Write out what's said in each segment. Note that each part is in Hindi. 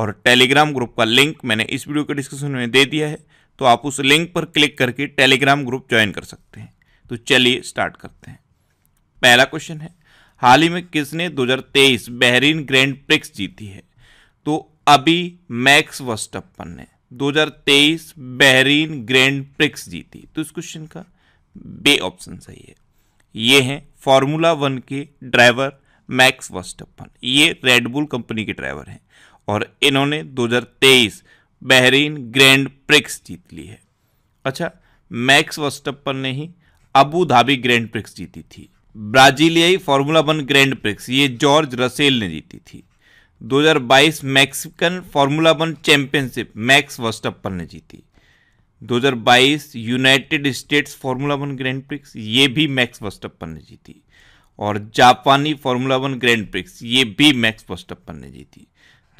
और टेलीग्राम ग्रुप का लिंक मैंने इस वीडियो के डिस्क्रिप्शन में दे दिया है तो आप उस लिंक पर क्लिक करके टेलीग्राम ग्रुप ज्वाइन कर सकते हैं तो चलिए स्टार्ट करते हैं पहला क्वेश्चन है हाल ही में किसने 2023 बहरीन ग्रैंड प्रिक्स जीती है तो अभी मैक्स वस्टप्पन ने 2023 बहरीन ग्रैंड प्रिक्स जीती तो इस क्वेश्चन का बे ऑप्शन सही है ये हैं फॉर्मूला वन के ड्राइवर मैक्स वस्टप्पन ये रेडबुल कंपनी के ड्राइवर हैं और इन्होंने 2023 बहरीन ग्रैंड प्रिक्स जीत ली है अच्छा मैक्स वस्टपर ने ही अबू धाबी ग्रैंड प्रिक्स जीती थी ब्राजीलियाई फार्मूला वन ग्रैंड प्रिक्स ये जॉर्ज रसेल ने जीती थी 2022 Mexican Formula One championship Max Verstappen ने जीती 2022 United States Formula One Grand Prix ये भी मैक्स वस्टपर ने जीती और जापानी फार्मूला वन ग्रैंड प्रिक्स ये भी मैक्स वस्टपर ने जीती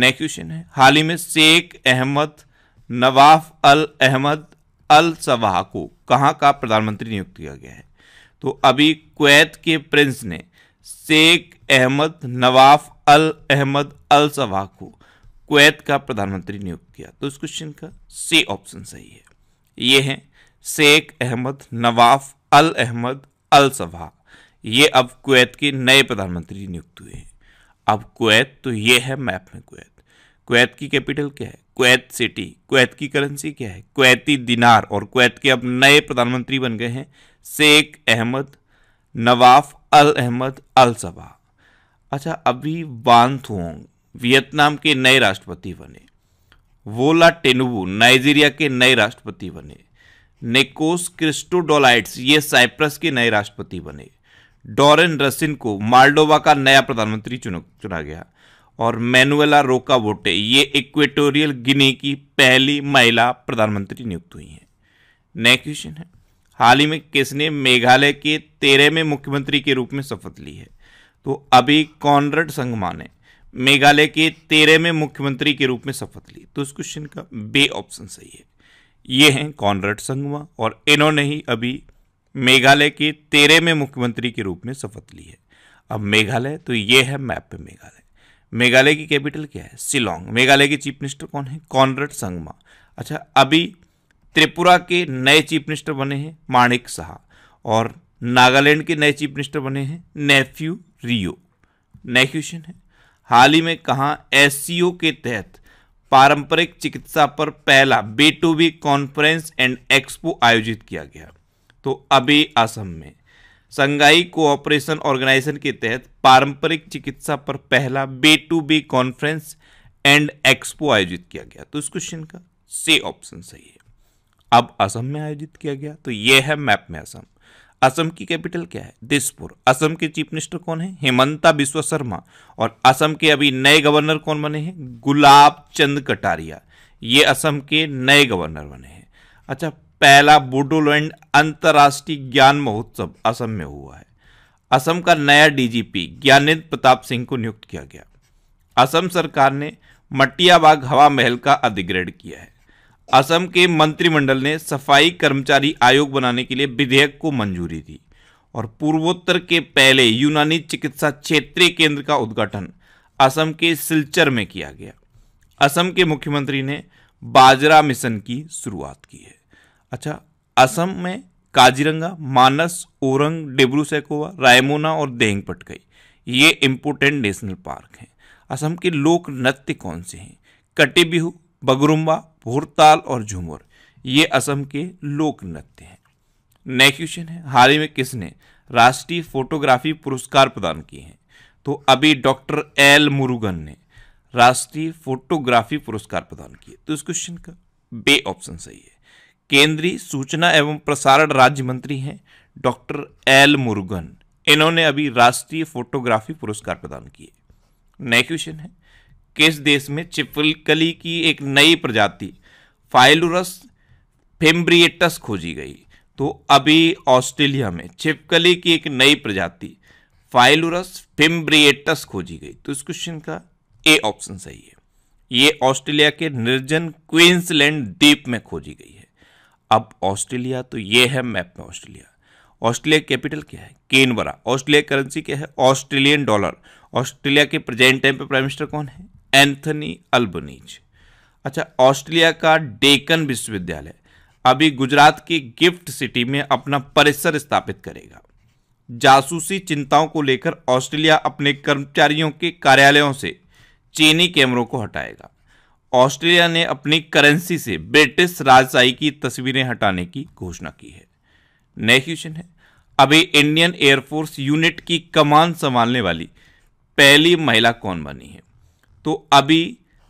नेक्स्ट क्वेश्चन है हाल ही में शेख अहमद नवाफ अल अहमद अल सवाह को कहाँ का प्रधानमंत्री नियुक्त किया गया है तो अभी कुवैत के प्रिंस ने शेख अहमद नवाफ अल अहमद अल सवाह को कुवैत का प्रधानमंत्री नियुक्त किया तो इस क्वेश्चन का सी ऑप्शन सही है ये हैं शेख अहमद नवाफ अल अहमद अल सवाह ये अब कुवैत के नए प्रधानमंत्री नियुक्त हुए हैं अब कुवैत तो ये है मैप में कुवैत कुवैत की कैपिटल क्या है कुवैत सिटी कुवैत की करेंसी क्या है कुवैती दिनार और कुवैत के अब नए प्रधानमंत्री बन गए हैं शेख अहमद नवाफ अल अहमद अल सबा अच्छा अभी वान थोंग वियतनाम के नए राष्ट्रपति बने वोला टेनुबू नाइजीरिया के नए राष्ट्रपति बने नेकोस क्रिस्टोडोलाइट्स ये साइप्रस के नए राष्ट्रपति बने डॉरेन रसिन को मालडोवा का नया प्रधानमंत्री चुना गया और मैनुएला रोका वोटे ये इक्वेटोरियल गिनी की पहली महिला प्रधानमंत्री नियुक्त हुई हैं नेक्स्ट क्वेश्चन है हाल ही में किसने मेघालय के तेरहवें मुख्यमंत्री के रूप में शपथ ली है तो अभी कॉनरड संगमा ने मेघालय के तेरहवें मुख्यमंत्री के रूप में शपथ ली तो इस क्वेश्चन का बे ऑप्शन सही है ये हैं कॉनरड संगमा और इन्होंने ही अभी मेघालय के तेरह में मुख्यमंत्री के रूप में शपथ ली है अब मेघालय तो ये है मैप पे मेघालय मेघालय की कैपिटल क्या है शिलोंग मेघालय के चीफ मिनिस्टर कौन है कॉनरेड संगमा अच्छा अभी त्रिपुरा के नए चीफ मिनिस्टर बने हैं माणिक शाह और नागालैंड के नए चीफ मिनिस्टर बने हैं नेफ्यू रियो नए क्वेश्चन है हाल ही में कहा एस के तहत पारंपरिक चिकित्सा पर पहला B to B conference and expo आयोजित किया गया तो अबे असम में संघाई कोऑपरेशन ऑर्गेनाइजेशन के तहत पारंपरिक चिकित्सा पर पहला B to B conference and expo आयोजित किया गया तो इस क्वेश्चन का से ऑप्शन सही है अब असम में आयोजित किया गया तो यह है मैप में असम असम की कैपिटल क्या है दिसपुर असम के चीफ मिनिस्टर कौन है हेमंता बिश्व शर्मा और असम के अभी नए गवर्नर कौन बने हैं गुलाब चंद कटारिया ये असम के नए गवर्नर बने हैं अच्छा पहला बोडोलैंड अंतर्राष्ट्रीय ज्ञान महोत्सव असम में हुआ है असम का नया डीजीपी ज्ञानेन्द्र प्रताप सिंह को नियुक्त किया गया असम सरकार ने मटियाबाग हवा महल का अधिग्रहण किया है असम के मंत्रिमंडल ने सफाई कर्मचारी आयोग बनाने के लिए विधेयक को मंजूरी दी और पूर्वोत्तर के पहले यूनानी चिकित्सा क्षेत्रीय केंद्र का उद्घाटन असम के सिलचर में किया गया असम के मुख्यमंत्री ने बाजरा मिशन की शुरुआत की है अच्छा असम में काजीरंगा मानस ओरंग डिब्रू सैकोवा रायमोना और देहंग पटकई ये इम्पोर्टेंट नेशनल पार्क हैं असम के लोक नृत्य कौन से हैं कटे बिहू बगरुम्बा भोरताल और झूमर ये असम के लोक नृत्य हैं नेक्स्ट क्वेश्चन है हाल ही में किसने राष्ट्रीय फोटोग्राफी पुरस्कार प्रदान किए हैं तो अभी डॉक्टर एल मुरुगन ने राष्ट्रीय फोटोग्राफी पुरस्कार प्रदान किए तो इस क्वेश्चन का बे ऑप्शन सही है केंद्रीय सूचना एवं प्रसारण राज्य मंत्री हैं डॉक्टर एल मुरुगन इन्होंने अभी राष्ट्रीय फोटोग्राफी पुरस्कार प्रदान किए नए क्वेश्चन है किस देश में चिपलकली की एक नई प्रजाति फाइलुरस फेम्ब्रिएटस खोजी गई तो अभी ऑस्ट्रेलिया में चिपकली की एक नई प्रजाति फाइलुरस फेम्ब्रिएटस खोजी गई तो इस क्वेश्चन का ए ऑप्शन सही है ये ऑस्ट्रेलिया के निर्जन क्वींसलैंड द्वीप में खोजी गई है अब ऑस्ट्रेलिया तो ये है मैप में ऑस्ट्रेलिया ऑस्ट्रेलिया कैपिटल क्या है केनबरा ऑस्ट्रेलिया करेंसी क्या है ऑस्ट्रेलियन डॉलर ऑस्ट्रेलिया के प्रेजेंट टाइम पे प्राइम मिनिस्टर कौन है एंथनी अल्बनीज अच्छा ऑस्ट्रेलिया का डेकन विश्वविद्यालय अभी गुजरात की गिफ्ट सिटी में अपना परिसर स्थापित करेगा जासूसी चिंताओं को लेकर ऑस्ट्रेलिया अपने कर्मचारियों के कार्यालयों से चीनी कैमरों को हटाएगा ऑस्ट्रेलिया ने अपनी करेंसी से ब्रिटिश राजशाही की तस्वीरें हटाने की घोषणा की है नेक्स्ट क्वेश्चन है अभी इंडियन एयरफोर्स यूनिट की कमान संभालने वाली पहली महिला कौन बनी है तो अभी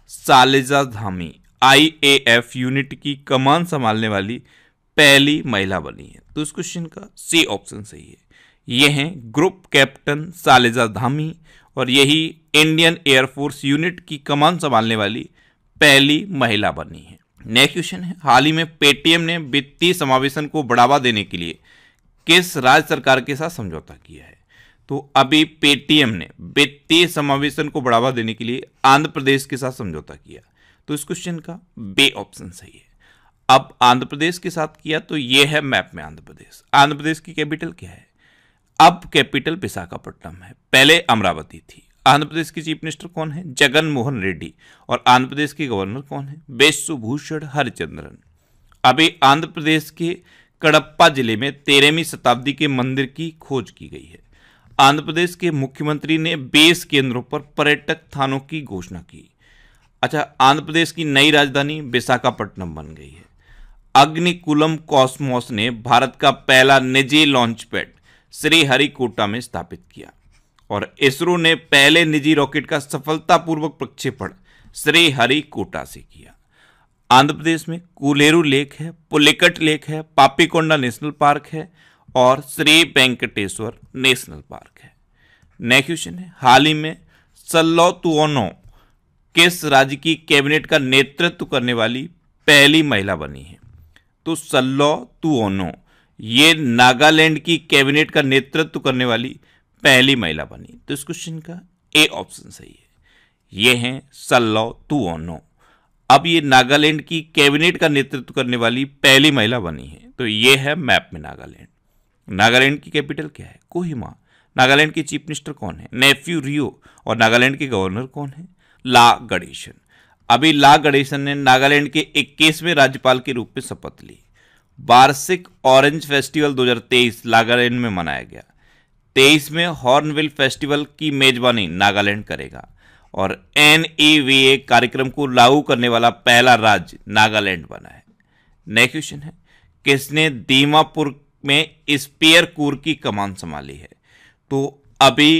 सालिजा धामी आईएएफ यूनिट की कमान संभालने वाली पहली महिला बनी है तो इस क्वेश्चन का सी ऑप्शन सही है यह हैं ग्रुप कैप्टन सालिजा धामी और यही इंडियन एयरफोर्स यूनिट की कमान संभालने वाली पहली महिला बनी है नेक्स्ट क्वेश्चन है हाल ही में पेटीएम ने वित्तीय समावेशन को बढ़ावा देने के लिए किस राज्य सरकार के साथ समझौता किया है तो अभी पेटीएम ने वित्तीय समावेशन को बढ़ावा देने के लिए आंध्र प्रदेश के साथ समझौता किया तो इस क्वेश्चन का बे ऑप्शन सही है अब आंध्र प्रदेश के साथ किया तो यह है मैप में आंध्र प्रदेश आंध्र प्रदेश की कैपिटल क्या है अब कैपिटल विशाखापट्टनम है पहले अमरावती थी आंध्र प्रदेश के चीफ मिनिस्टर कौन है जगन मोहन रेड्डी और आंध्र प्रदेश के गवर्नर कौन है बेसुभूषण हरिचंद्रन अभी आंध्र प्रदेश के कड़प्पा जिले में तेरहवीं शताब्दी के मंदिर की खोज की गई है आंध्र प्रदेश के मुख्यमंत्री ने बेस केंद्रों पर पर्यटक थानों की घोषणा की अच्छा आंध्र प्रदेश की नई राजधानी विशाखापट्टनम बन गई है अग्निकुलम कॉस्मोस ने भारत का पहला निजी लॉन्च पैड श्रीहरिकोटा में स्थापित किया और इसरो ने पहले निजी रॉकेट का सफलतापूर्वक प्रक्षेपण श्रीहरिकोटा से किया आंध्र प्रदेश में कुलेरू लेक है पुलिकट लेक है पापीकोंडा नेशनल पार्क है और श्री वेंकटेश्वर नेशनल पार्क है नेक्स्ट क्वेश्चन है हाल ही में सल्लोतुओनो तुओनो किस राज्य की कैबिनेट का नेतृत्व करने वाली पहली महिला बनी है तो सल्लोतुओनो तुओनो ये नागालैंड की कैबिनेट का नेतृत्व करने वाली पहली महिला बनी तो इस क्वेश्चन का ए ऑप्शन सही है ये हैं सल्लो नो अब ये नागालैंड की कैबिनेट का नेतृत्व करने वाली पहली महिला बनी है तो ये है मैप में नागालैंड नागालैंड की कैपिटल क्या है कोहिमा नागालैंड के चीफ मिनिस्टर कौन है नेफ्यू रियो और नागालैंड के गवर्नर कौन है ला गणेशन अभी ला गणेशन ने नागालैंड के इक्कीसवें राज्यपाल के रूप में शपथ ली वार्षिक ऑरेंज फेस्टिवल 2023 नागालैंड में मनाया गया तेईस में हॉर्नविल फेस्टिवल की मेजबानी नागालैंड करेगा और एन कार्यक्रम को लागू करने वाला पहला राज्य नागालैंड बना है नेक्स्ट क्वेश्चन है किसने दीमापुर में स्पेयर कोर की कमान संभाली है तो अभी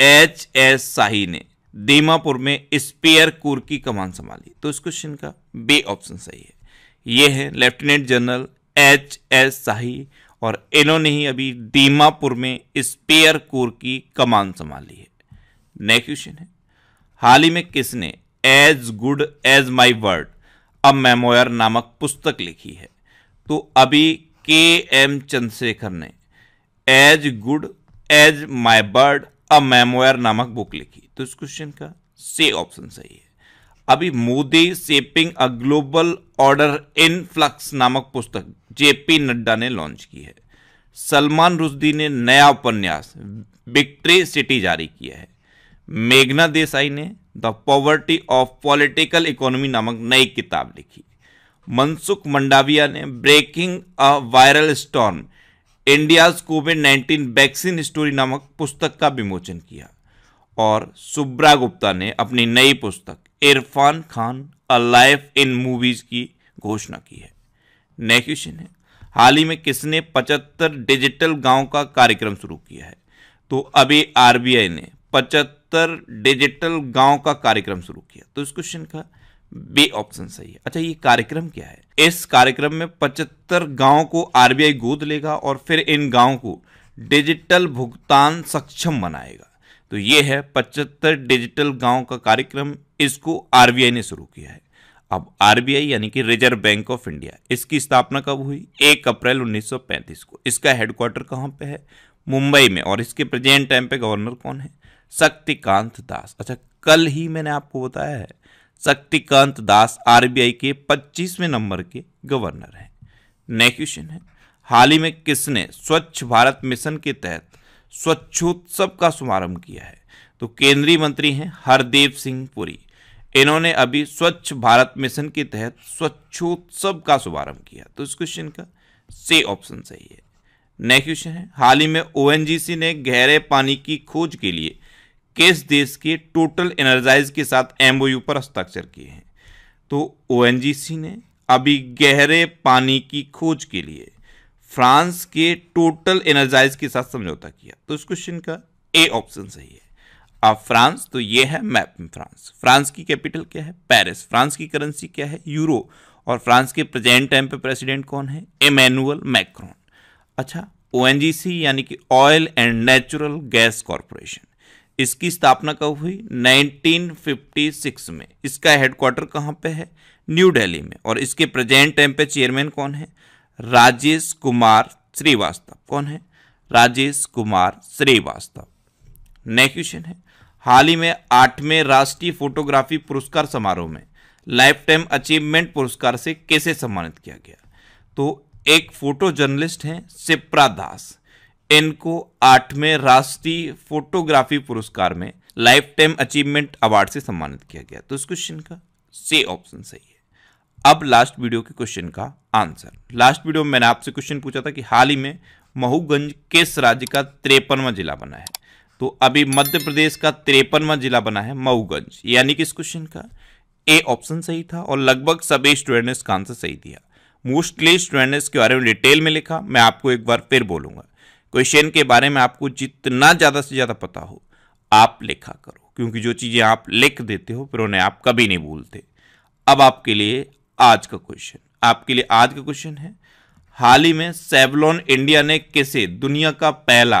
एच एस शाही ने दीमापुर में स्पियर कोर की कमान संभाली तो इस क्वेश्चन का बी ऑप्शन सही है यह है lieutenant general H S Shahi और इन्होंने ही अभी दीमापुर में स्पेयर कोर की कमान संभाली है नेक्स्ट क्वेश्चन है हाल ही में किसने as good as my word a memoir नामक पुस्तक लिखी है तो अभी के एम चंद्रशेखर ने as good as my bird a memoir नामक बुक लिखी तो इस क्वेश्चन का से ऑप्शन सही है अभी Modi shaping a global order in flux नामक पुस्तक जेपी नड्डा ने लॉन्च की है सलमान रुशदी ने नया उपन्यास विक्ट्री सिटी जारी किया है मेघना देसाई ने the poverty of political economy नामक नई किताब लिखी मनसुख मंडाविया ने breaking a viral storm India's Covid nineteen vaccine story नामक पुस्तक का विमोचन किया और सुब्रा गुप्ता ने अपनी नई पुस्तक Irrfan Khan a life in movies की घोषणा की है नेक्स्ट क्वेश्चन है हाल ही में किसने पचहत्तर डिजिटल गांव का कार्यक्रम शुरू किया है तो अभी आरबीआई ने पचहत्तर डिजिटल गांव का कार्यक्रम शुरू किया तो इस क्वेश्चन का बी ऑप्शन सही है अच्छा ये कार्यक्रम क्या है इस कार्यक्रम में पचहत्तर गांव को आरबीआई गोद लेगा और फिर इन गांव को डिजिटल भुगतान सक्षम बनाएगा तो ये है पचहत्तर डिजिटल गांव का कार्यक्रम इसको आरबीआई ने शुरू किया है अब आरबीआई यानी कि रिजर्व बैंक ऑफ इंडिया इसकी स्थापना कब हुई एक अप्रैल 1935 को इसका हेडक्वार्टर कहाँ पे है मुंबई में और इसके प्रेजेंट टाइम पे गवर्नर कौन है शक्तिकांत दास अच्छा कल ही मैंने आपको बताया है शक्तिकांत दास आरबीआई के 25वें नंबर के गवर्नर हैं नेक्स्ट क्वेश्चन है हाल ही में किसने स्वच्छ भारत मिशन के तहत स्वच्छोत्सव का शुभारंभ किया है तो केंद्रीय मंत्री हैं हरदेव सिंह पुरी इन्होंने अभी स्वच्छ भारत मिशन के तहत स्वच्छोत्सव का शुभारंभ किया तो इस क्वेश्चन का से ऑप्शन सही है नेक्स्ट क्वेश्चन है हाल ही में ओ ने गहरे पानी की खोज के लिए किस देश के टोटल एनर्जाइज के साथ एमओयू पर हस्ताक्षर किए हैं तो ओ ने अभी गहरे पानी की खोज के लिए फ्रांस के टोटल एनर्जाइज के साथ समझौता किया तो इस क्वेश्चन का ए ऑप्शन सही है ऑफ फ्रांस तो ये है मैप फ्रांस फ्रांस की कैपिटल क्या है पेरिस फ्रांस की करेंसी क्या है यूरो और फ्रांस के प्रेजेंट टाइम पे प्रेसिडेंट कौन है इमेनुअल मैक्रॉन अच्छा ओ यानी कि oil and natural gas corporation इसकी स्थापना कब हुई 1956 में इसका हेडक्वार्टर कहाँ पे है न्यू दिल्ली में और इसके प्रेजेंट टाइम पे चेयरमैन कौन है राजेश कुमार श्रीवास्तव कौन है राजेश कुमार श्रीवास्तव नेक्स्ट क्वेश्चन है हाल ही में आठवें राष्ट्रीय फोटोग्राफी पुरस्कार समारोह में लाइफ टाइम अचीवमेंट पुरस्कार से कैसे सम्मानित किया गया तो एक फोटो जर्नलिस्ट हैं सिप्रा दास इनको आठवें राष्ट्रीय फोटोग्राफी पुरस्कार में लाइफ टाइम अचीवमेंट अवार्ड से सम्मानित किया गया तो इस क्वेश्चन का से ऑप्शन सही है अब लास्ट वीडियो के क्वेश्चन का आंसर लास्ट वीडियो में मैंने आपसे क्वेश्चन पूछा था कि हाल ही में महूगंज किस राज्य का त्रेपनवा जिला बना है तो अभी मध्य प्रदेश का तिरपनवा जिला बना है मऊगंज यानी कि इस क्वेश्चन का ए ऑप्शन सही था और लगभग सभी स्टूडेंट ने इसका आंसर सही दिया मोस्टली स्टूडेंट ने इसके बारे में डिटेल में लिखा मैं आपको एक बार फिर बोलूंगा क्वेश्चन के बारे में आपको जितना ज़्यादा से ज़्यादा पता हो आप लिखा करो क्योंकि जो चीज़ें आप लिख देते हो फिर उन्हें आप कभी नहीं भूलते अब आपके लिए आज का क्वेश्चन आपके लिए आज का क्वेश्चन है हाल ही में सेवलॉन इंडिया ने किसे दुनिया का पहला